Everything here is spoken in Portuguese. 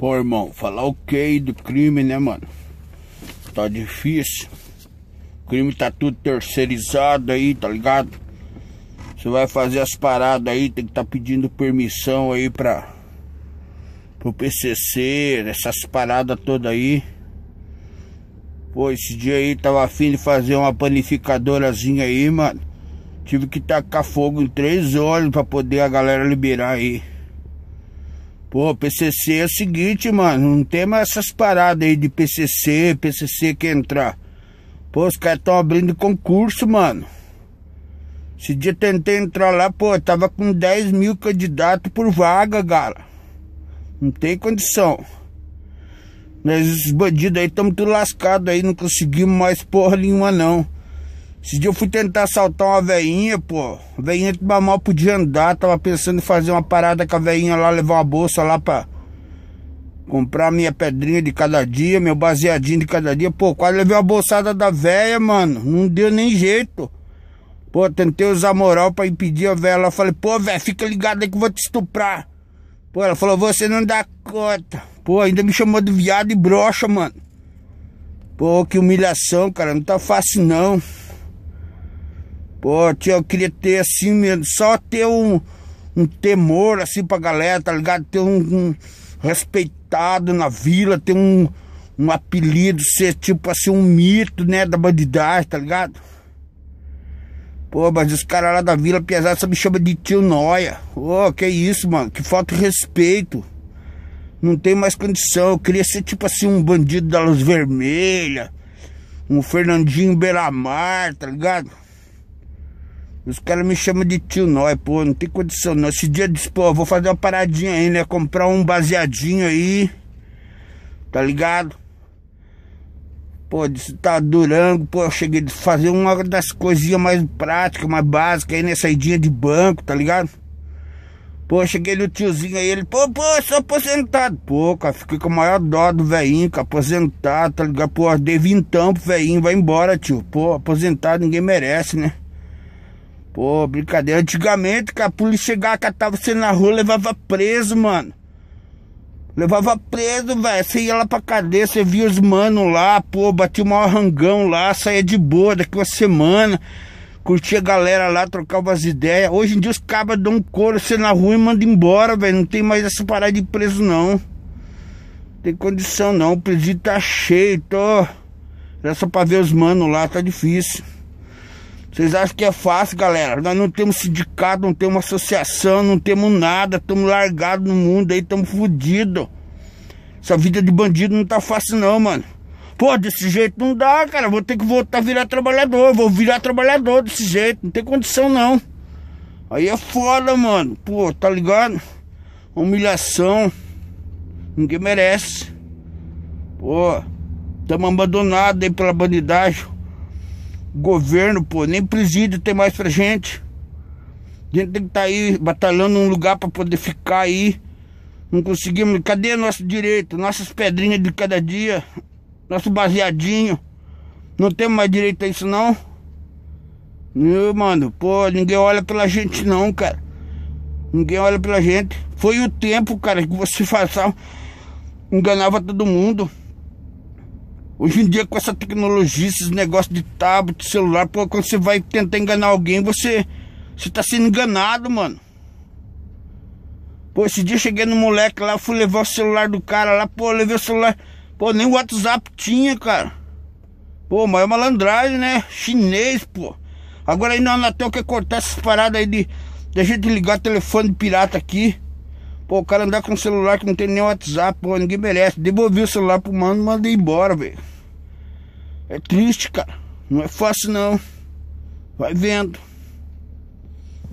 Pô, irmão, falar o okay que do crime, né, mano? Tá difícil. O crime tá tudo terceirizado aí, tá ligado? Você vai fazer as paradas aí, tem que tá pedindo permissão aí pra... Pro PCC, essas paradas todas aí. Pô, esse dia aí tava afim de fazer uma panificadorazinha aí, mano. Tive que tacar fogo em três olhos pra poder a galera liberar aí. Pô, PCC é o seguinte, mano, não tem mais essas paradas aí de PCC, PCC que entrar. Pô, os caras estão abrindo concurso, mano. Esse dia tentei entrar lá, pô, tava com 10 mil candidatos por vaga, cara. Não tem condição. Nós, esses bandidos aí, tão muito lascados aí, não conseguimos mais porra nenhuma, não. Esse dia eu fui tentar assaltar uma veinha, pô. A veinha que mal podia andar. Tava pensando em fazer uma parada com a veinha lá, levar uma bolsa lá pra comprar minha pedrinha de cada dia, meu baseadinho de cada dia. Pô, quase levei uma bolsada da véia, mano. Não deu nem jeito. Pô, tentei usar moral pra impedir a véia. Ela falei, pô, velho, fica ligado aí que eu vou te estuprar. Pô, ela falou, você não dá conta. Pô, ainda me chamou de viado e broxa, mano. Pô, que humilhação, cara. Não tá fácil não. Pô, tio, eu queria ter assim mesmo, só ter um, um temor assim pra galera, tá ligado? Ter um, um respeitado na vila, ter um, um apelido, ser tipo assim, um mito, né, da bandidagem, tá ligado? Pô, mas os caras lá da Vila Pesada só me chamam de tio Noia. Ô, que isso, mano, que falta de respeito. Não tem mais condição, eu queria ser tipo assim, um bandido da Luz Vermelha, um Fernandinho Beiramar, tá ligado? Os caras me chamam de tio nós, pô, não tem condição não. Esse dia eu disse, pô, eu vou fazer uma paradinha aí, né? Comprar um baseadinho aí, tá ligado? Pô, disse, tá Durango, pô, eu cheguei a fazer uma das coisinhas mais práticas, mais básicas aí, né? Saidinha de banco, tá ligado? Pô, cheguei no tiozinho aí, ele, pô, pô, eu sou aposentado. Pô, cara, fiquei com a maior dó do velhinho, cara, aposentado, tá ligado? Pô, dei vintão pro velhinho, vai embora, tio. Pô, aposentado ninguém merece, né? Pô, brincadeira. Antigamente, que a polícia chegava, catava você na rua, levava preso, mano. Levava preso, velho. Você ia lá pra cadeia, você via os manos lá, pô, batia o maior rangão lá, saía de boa daqui uma semana. Curtia a galera lá, trocava as ideias. Hoje em dia os cabas dão um couro, você na rua e manda embora, velho. Não tem mais essa parada de preso, não. não tem condição, não. O presídio tá cheio, tô. Era só pra ver os manos lá, tá difícil. Vocês acham que é fácil, galera? Nós não temos sindicato, não temos associação, não temos nada. Estamos largados no mundo aí, estamos fodidos. Essa vida de bandido não tá fácil não, mano. Pô, desse jeito não dá, cara. Vou ter que voltar a virar trabalhador. Vou virar trabalhador desse jeito. Não tem condição, não. Aí é foda, mano. Pô, tá ligado? Humilhação. Ninguém merece. Pô, estamos abandonados aí pela bandidagem governo, pô, nem presídio tem mais pra gente. A gente tem que estar tá aí batalhando um lugar pra poder ficar aí. Não conseguimos. Cadê nosso direito? Nossas pedrinhas de cada dia, nosso baseadinho. Não temos mais direito a isso não. Meu, mano, pô, ninguém olha pela gente não, cara. Ninguém olha pela gente. Foi o tempo, cara, que você passava, enganava todo mundo. Hoje em dia, com essa tecnologia, esses negócios de tablet, celular, pô, quando você vai tentar enganar alguém, você, você tá sendo enganado, mano. Pô, esse dia cheguei no moleque lá, fui levar o celular do cara lá, pô, levei o celular. Pô, nem o WhatsApp tinha, cara. Pô, mas é malandragem, né? Chinês, pô. Agora aí na Anatel quer cortar essas paradas aí de, de a gente ligar telefone pirata aqui. Pô, o cara andar com um celular que não tem nem WhatsApp, pô, ninguém merece. Devolvi o celular pro mano, mandei embora, velho. É triste, cara. Não é fácil, não. Vai vendo.